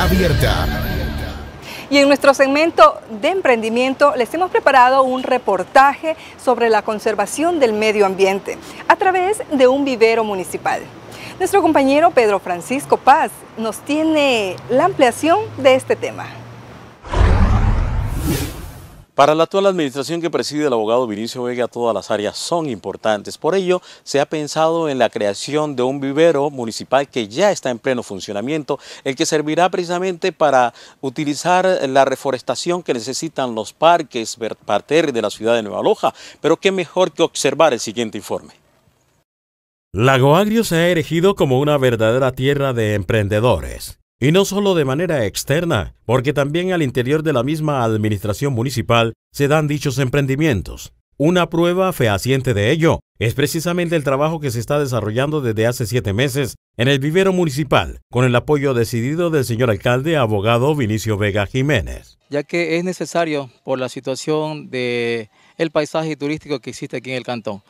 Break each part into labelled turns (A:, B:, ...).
A: Abierta. Y en nuestro segmento de emprendimiento les hemos preparado un reportaje sobre la conservación del medio ambiente a través de un vivero municipal. Nuestro compañero Pedro Francisco Paz nos tiene la ampliación de este tema. Para la actual administración que preside el abogado Vinicio Vega, todas las áreas son importantes. Por ello, se ha pensado en la creación de un vivero municipal que ya está en pleno funcionamiento, el que servirá precisamente para utilizar la reforestación que necesitan los parques parterres de la ciudad de Nueva Loja. Pero qué mejor que observar el siguiente informe. Lago Agrio se ha erigido como una verdadera tierra de emprendedores y no solo de manera externa, porque también al interior de la misma administración municipal se dan dichos emprendimientos. Una prueba fehaciente de ello es precisamente el trabajo que se está desarrollando desde hace siete meses en el vivero municipal, con el apoyo decidido del señor alcalde abogado Vinicio Vega Jiménez.
B: Ya que es necesario por la situación del paisaje turístico que existe aquí en el cantón.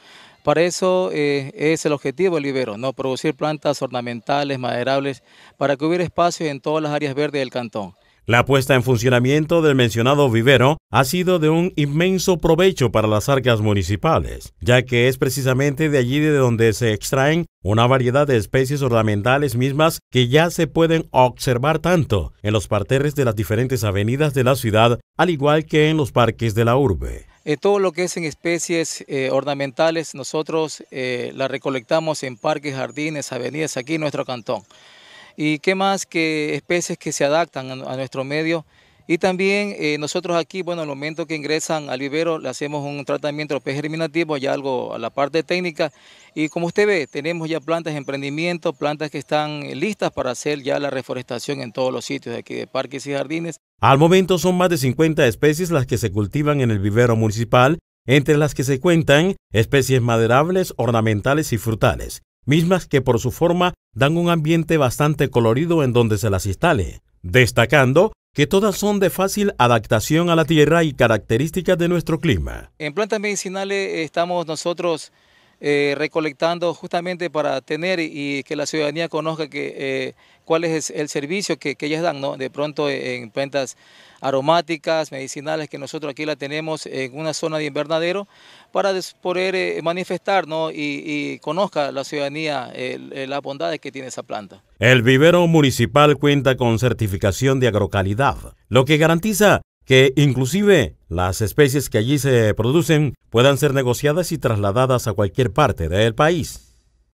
B: Para eso eh, es el objetivo del vivero, ¿no? producir plantas ornamentales, maderables, para que hubiera espacio en todas las áreas verdes del cantón.
A: La puesta en funcionamiento del mencionado vivero ha sido de un inmenso provecho para las arcas municipales, ya que es precisamente de allí de donde se extraen una variedad de especies ornamentales mismas que ya se pueden observar tanto en los parterres de las diferentes avenidas de la ciudad, al igual que en los parques de la urbe.
B: Eh, todo lo que es en especies eh, ornamentales, nosotros eh, la recolectamos en parques, jardines, avenidas, aquí en nuestro cantón y qué más que especies que se adaptan a, nuestro medio. Y también eh, nosotros aquí, bueno, al momento que ingresan al vivero, le hacemos un tratamiento de pez germinativo, ya algo a la parte técnica. Y como usted ve, tenemos ya plantas de emprendimiento, plantas que están eh, listas para hacer ya la reforestación en todos los sitios de aquí de parques y jardines.
A: Al momento son más de 50 especies las que se cultivan en el vivero municipal, entre las que se cuentan especies maderables, ornamentales y frutales mismas que por su forma dan un ambiente bastante colorido en donde se las instale, destacando que todas son de fácil adaptación a la tierra y características de nuestro clima.
B: En plantas medicinales eh, estamos nosotros eh, recolectando justamente para tener y que la ciudadanía conozca que, eh, cuál es el servicio que, ellas dan, ¿no? De pronto en plantas aromáticas, medicinales, que nosotros aquí la tenemos en una zona de invernadero, para poder eh, manifestar y, conozca la ciudadanía la las bondades que tiene esa planta.
A: El vivero municipal cuenta con certificación de agrocalidad, lo que garantiza que inclusive las especies que allí se producen puedan ser negociadas y trasladadas a cualquier parte del país.